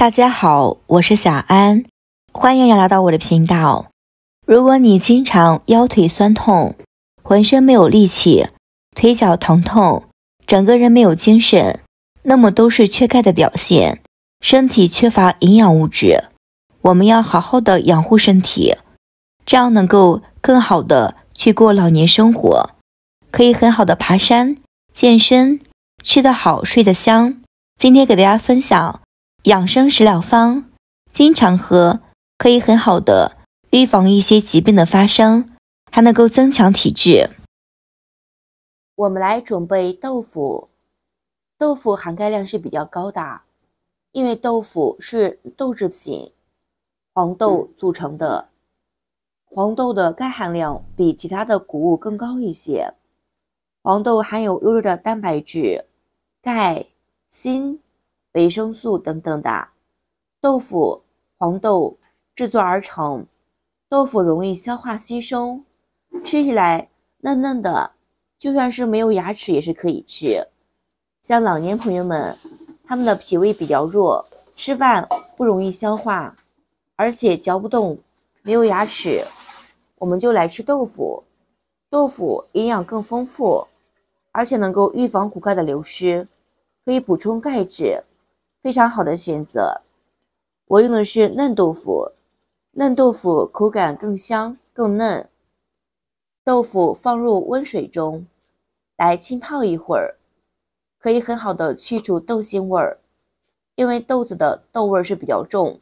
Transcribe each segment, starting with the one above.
大家好，我是小安，欢迎来到我的频道。如果你经常腰腿酸痛，浑身没有力气，腿脚疼痛，整个人没有精神，那么都是缺钙的表现，身体缺乏营养物质。我们要好好的养护身体，这样能够更好的去过老年生活，可以很好的爬山、健身，吃得好，睡得香。今天给大家分享。养生食疗方，经常喝可以很好的预防一些疾病的发生，还能够增强体质。我们来准备豆腐，豆腐含钙量是比较高的，因为豆腐是豆制品，黄豆组成的，黄豆的钙含量比其他的谷物更高一些。黄豆含有优质的蛋白质、钙、锌。维生素等等的，豆腐、黄豆制作而成。豆腐容易消化吸收，吃起来嫩嫩的，就算是没有牙齿也是可以吃。像老年朋友们，他们的脾胃比较弱，吃饭不容易消化，而且嚼不动，没有牙齿，我们就来吃豆腐。豆腐营养更丰富，而且能够预防骨钙的流失，可以补充钙质。非常好的选择，我用的是嫩豆腐，嫩豆腐口感更香更嫩。豆腐放入温水中来浸泡一会儿，可以很好的去除豆腥味儿，因为豆子的豆味儿是比较重，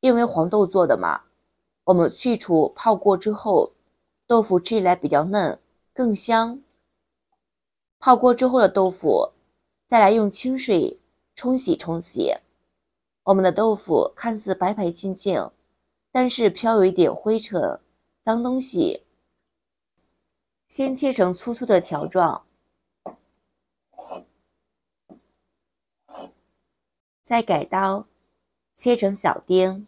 因为黄豆做的嘛。我们去除泡过之后，豆腐吃起来比较嫩，更香。泡过之后的豆腐，再来用清水。冲洗冲洗，我们的豆腐看似白白净净，但是飘有一点灰尘、脏东西。先切成粗粗的条状，再改刀切成小丁。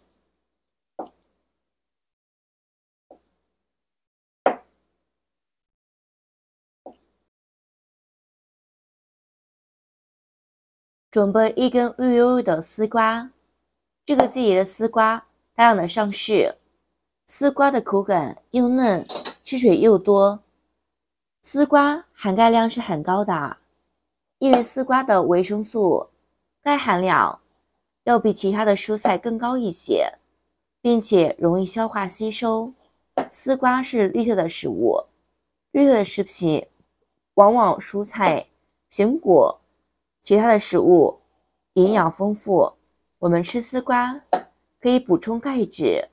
准备一根绿油油的丝瓜，这个季节的丝瓜大量的上市。丝瓜的口感又嫩，汁水又多。丝瓜含钙量是很高的，因为丝瓜的维生素、钙含量要比其他的蔬菜更高一些，并且容易消化吸收。丝瓜是绿色的食物，绿色的食品往往蔬菜、苹果。其他的食物营养丰富，我们吃丝瓜可以补充钙质，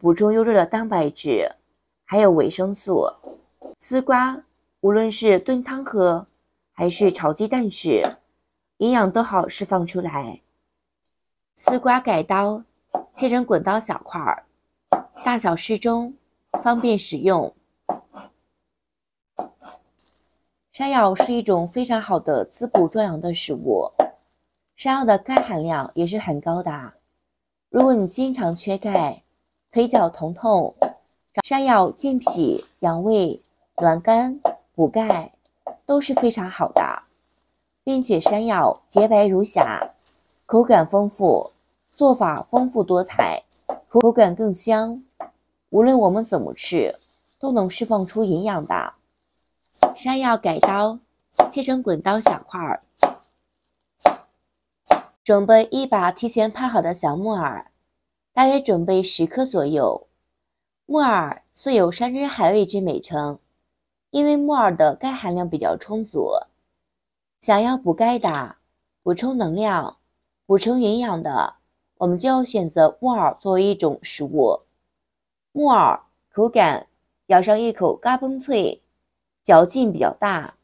补充优质的蛋白质，还有维生素。丝瓜无论是炖汤喝，还是炒鸡蛋吃，营养都好释放出来。丝瓜改刀，切成滚刀小块儿，大小适中，方便使用。山药是一种非常好的滋补壮阳的食物，山药的钙含量也是很高的。如果你经常缺钙，腿脚疼痛，山药健脾养胃、暖肝补钙，都是非常好的。并且山药洁白如霞，口感丰富，做法丰富多彩，口感更香。无论我们怎么吃，都能释放出营养的。山药改刀，切成滚刀小块儿。准备一把提前泡好的小木耳，大约准备十颗左右。木耳素有山珍海味之美称，因为木耳的钙含量比较充足。想要补钙的、补充能量、补充营养的，我们就要选择木耳作为一种食物。木耳口感，咬上一口，嘎嘣脆。嚼劲比较大，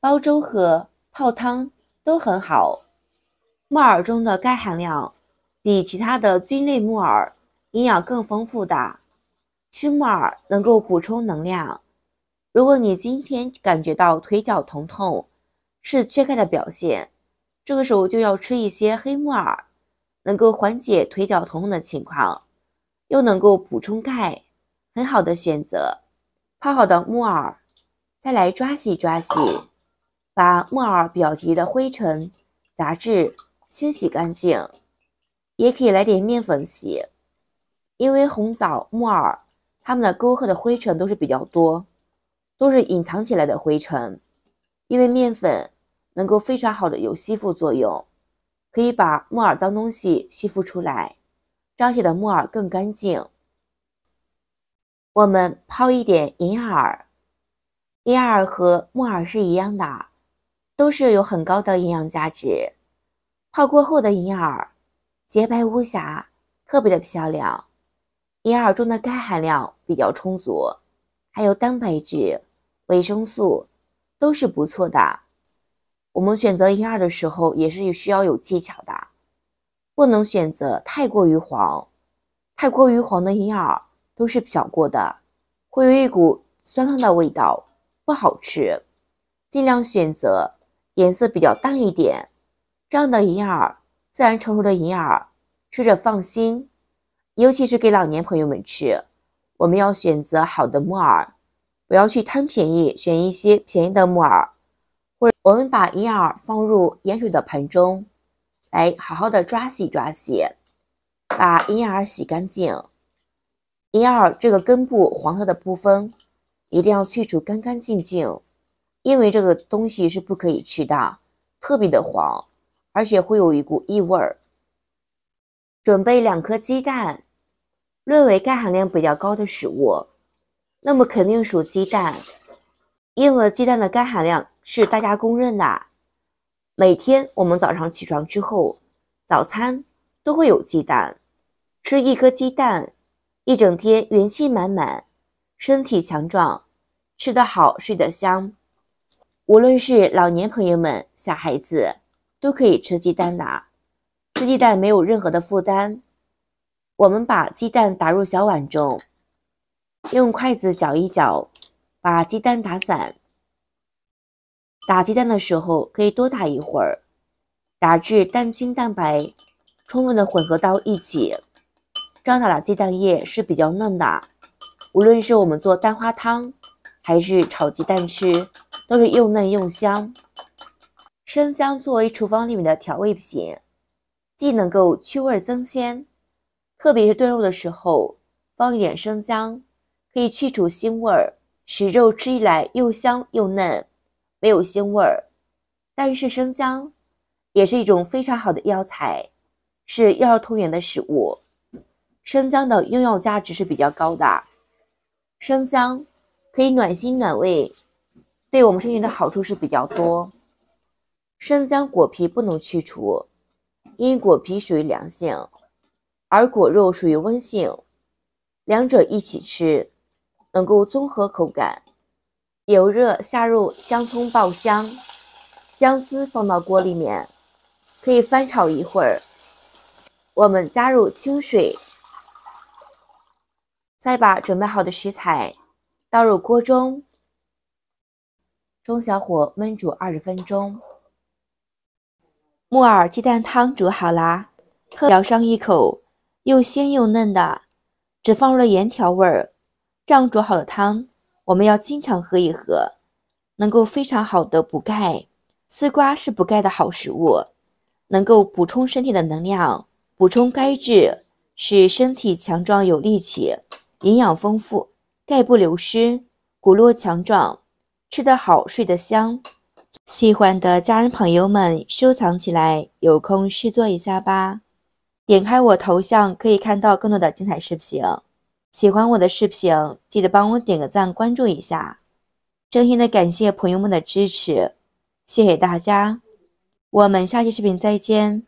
煲粥喝、泡汤都很好。木耳中的钙含量比其他的菌类木耳营养更丰富，的吃木耳能够补充能量。如果你今天感觉到腿脚疼痛，是缺钙的表现，这个时候就要吃一些黑木耳，能够缓解腿脚疼痛的情况，又能够补充钙，很好的选择。泡好的木耳。再来抓洗抓洗，把木耳表皮的灰尘杂质清洗干净。也可以来点面粉洗，因为红枣木耳它们的沟壑的灰尘都是比较多，都是隐藏起来的灰尘。因为面粉能够非常好的有吸附作用，可以把木耳脏东西吸附出来，彰显的木耳更干净。我们泡一点银耳。银耳和木耳是一样的，都是有很高的营养价值。泡过后的银耳洁白无瑕，特别的漂亮。银耳中的钙含量比较充足，还有蛋白质、维生素都是不错的。我们选择银耳的时候也是需要有技巧的，不能选择太过于黄、太过于黄的银耳，都是漂过的，会有一股酸酸的味道。不好吃，尽量选择颜色比较淡一点，这样的银耳，自然成熟的银耳，吃着放心。尤其是给老年朋友们吃，我们要选择好的木耳，不要去贪便宜，选一些便宜的木耳。或者我们把银耳放入盐水的盆中，来好好的抓洗抓洗，把银耳洗干净。银耳这个根部黄色的部分。一定要去除干干净净，因为这个东西是不可以吃的，特别的黄，而且会有一股异味儿。准备两颗鸡蛋，认为钙含量比较高的食物，那么肯定属鸡蛋，因为鸡蛋的钙含量是大家公认的。每天我们早上起床之后，早餐都会有鸡蛋，吃一颗鸡蛋，一整天元气满满。身体强壮，吃得好，睡得香。无论是老年朋友们、小孩子，都可以吃鸡蛋的。吃鸡蛋没有任何的负担。我们把鸡蛋打入小碗中，用筷子搅一搅，把鸡蛋打散。打鸡蛋的时候可以多打一会儿，打至蛋清蛋白充分的混合到一起，这样打的鸡蛋液是比较嫩的。无论是我们做蛋花汤，还是炒鸡蛋吃，都是又嫩又香。生姜作为厨房里面的调味品，既能够去味增鲜，特别是炖肉的时候放一点生姜，可以去除腥味，使肉吃起来又香又嫩，没有腥味儿。但是生姜也是一种非常好的药材，是药食同源的食物，生姜的用药价值是比较高的。生姜可以暖心暖胃，对我们身体的好处是比较多。生姜果皮不能去除，因果皮属于凉性，而果肉属于温性，两者一起吃能够综合口感。油热下入香葱爆香，姜丝放到锅里面，可以翻炒一会儿。我们加入清水。再把准备好的食材倒入锅中，中小火焖煮二十分钟。木耳鸡蛋汤煮好啦，咬上一口，又鲜又嫩的。只放入了盐调味儿，这样煮好的汤我们要经常喝一喝，能够非常好的补钙。丝瓜是补钙的好食物，能够补充身体的能量，补充钙质，使身体强壮有力气。营养丰富，钙不流失，骨络强壮，吃得好，睡得香。喜欢的家人朋友们收藏起来，有空试做一下吧。点开我头像可以看到更多的精彩视频。喜欢我的视频，记得帮我点个赞，关注一下。真心的感谢朋友们的支持，谢谢大家。我们下期视频再见。